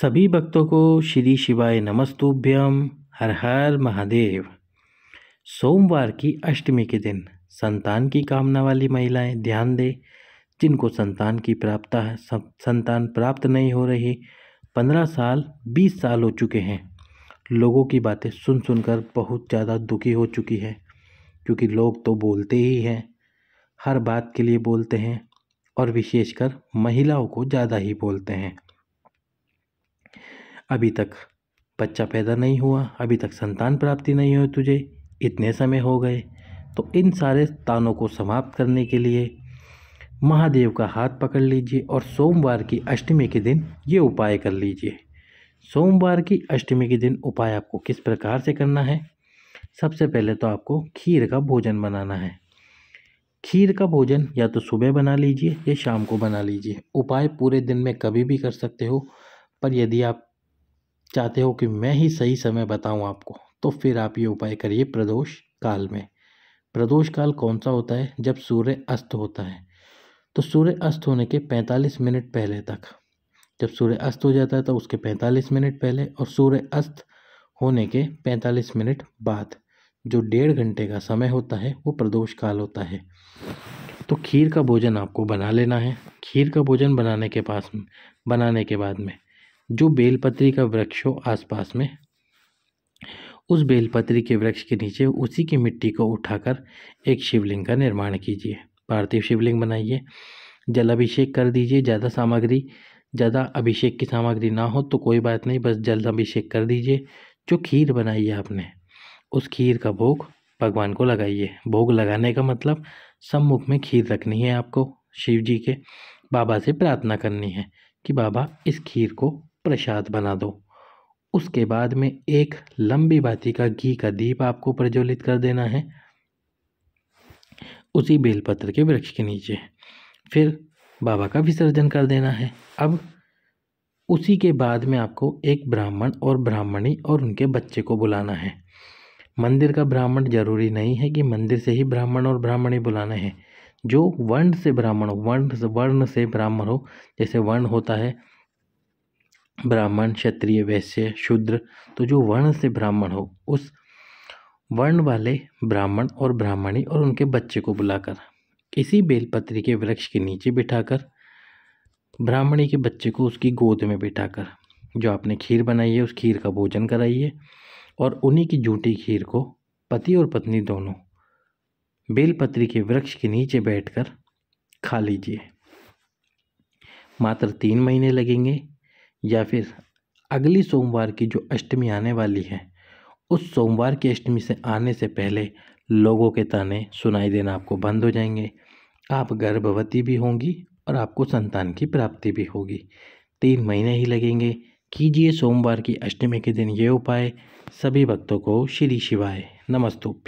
सभी भक्तों को श्री शिवाय नमस्तुभ्यम हर हर महादेव सोमवार की अष्टमी के दिन संतान की कामना वाली महिलाएं ध्यान दें जिनको संतान की प्राप्त संतान प्राप्त नहीं हो रही पंद्रह साल बीस साल हो चुके हैं लोगों की बातें सुन सुनकर बहुत ज़्यादा दुखी हो चुकी है क्योंकि लोग तो बोलते ही हैं हर बात के लिए बोलते हैं और विशेषकर महिलाओं को ज़्यादा ही बोलते हैं अभी तक बच्चा पैदा नहीं हुआ अभी तक संतान प्राप्ति नहीं हुई तुझे इतने समय हो गए तो इन सारे तानों को समाप्त करने के लिए महादेव का हाथ पकड़ लीजिए और सोमवार की अष्टमी के दिन ये उपाय कर लीजिए सोमवार की अष्टमी के दिन उपाय आपको किस प्रकार से करना है सबसे पहले तो आपको खीर का भोजन बनाना है खीर का भोजन या तो सुबह बना लीजिए या शाम को बना लीजिए उपाय पूरे दिन में कभी भी कर सकते हो पर यदि आप चाहते हो कि मैं ही सही समय बताऊं आपको तो फिर आप ये उपाय करिए प्रदोष काल में प्रदोष काल कौन सा होता है जब सूर्य अस्त होता है तो सूर्य अस्त होने के 45 मिनट पहले तक जब सूर्य अस्त हो जाता है तो उसके 45 मिनट पहले और सूर्य अस्त होने के 45 मिनट बाद जो डेढ़ घंटे का समय होता है वो प्रदोष काल होता है तो खीर का भोजन आपको बना लेना है खीर का भोजन बनाने के पास बनाने के बाद में जो बेलपत्री का वृक्ष हो आसपास में उस बेलपत्री के वृक्ष के नीचे उसी की मिट्टी को उठाकर एक शिवलिंग का निर्माण कीजिए पार्थिव शिवलिंग बनाइए जल अभिषेक कर दीजिए ज़्यादा सामग्री ज़्यादा अभिषेक की सामग्री ना हो तो कोई बात नहीं बस जल अभिषेक कर दीजिए जो खीर बनाई है आपने उस खीर का भोग भगवान को लगाइए भोग लगाने का मतलब सम्मुख में खीर रखनी है आपको शिव जी के बाबा से प्रार्थना करनी है कि बाबा इस खीर को प्रसाद बना दो उसके बाद में एक लंबी बाती का घी का दीप आपको प्रज्वलित कर देना है उसी बेलपत्र के वृक्ष के नीचे फिर बाबा का विसर्जन कर देना है अब उसी के बाद में आपको एक ब्राह्मण और ब्राह्मणी और उनके बच्चे को बुलाना है मंदिर का ब्राह्मण जरूरी नहीं है कि मंदिर से ही ब्राह्मण और ब्राह्मणी बुलाना है जो वर्ण से ब्राह्मण हो वर्ण से वर्ण से ब्राह्मण हो जैसे वर्ण होता है ब्राह्मण क्षत्रिय वैश्य शूद्र तो जो वर्ण से ब्राह्मण हो उस वर्ण वाले ब्राह्मण और ब्राह्मणी और उनके बच्चे को बुलाकर किसी बेलपत्री के वृक्ष के नीचे बिठाकर ब्राह्मणी के बच्चे को उसकी गोद में बिठाकर जो आपने खीर बनाई है उस खीर का भोजन कराइए और उन्हीं की जूटी खीर को पति और पत्नी दोनों बेलपत्री के वृक्ष के नीचे बैठकर खा लीजिए मात्र तीन महीने लगेंगे या फिर अगली सोमवार की जो अष्टमी आने वाली है उस सोमवार की अष्टमी से आने से पहले लोगों के ताने सुनाई देना आपको बंद हो जाएंगे आप गर्भवती भी होंगी और आपको संतान की प्राप्ति भी होगी तीन महीने ही लगेंगे कीजिए सोमवार की अष्टमी के दिन ये उपाय सभी भक्तों को श्री शिवाय नमस्तुभ्य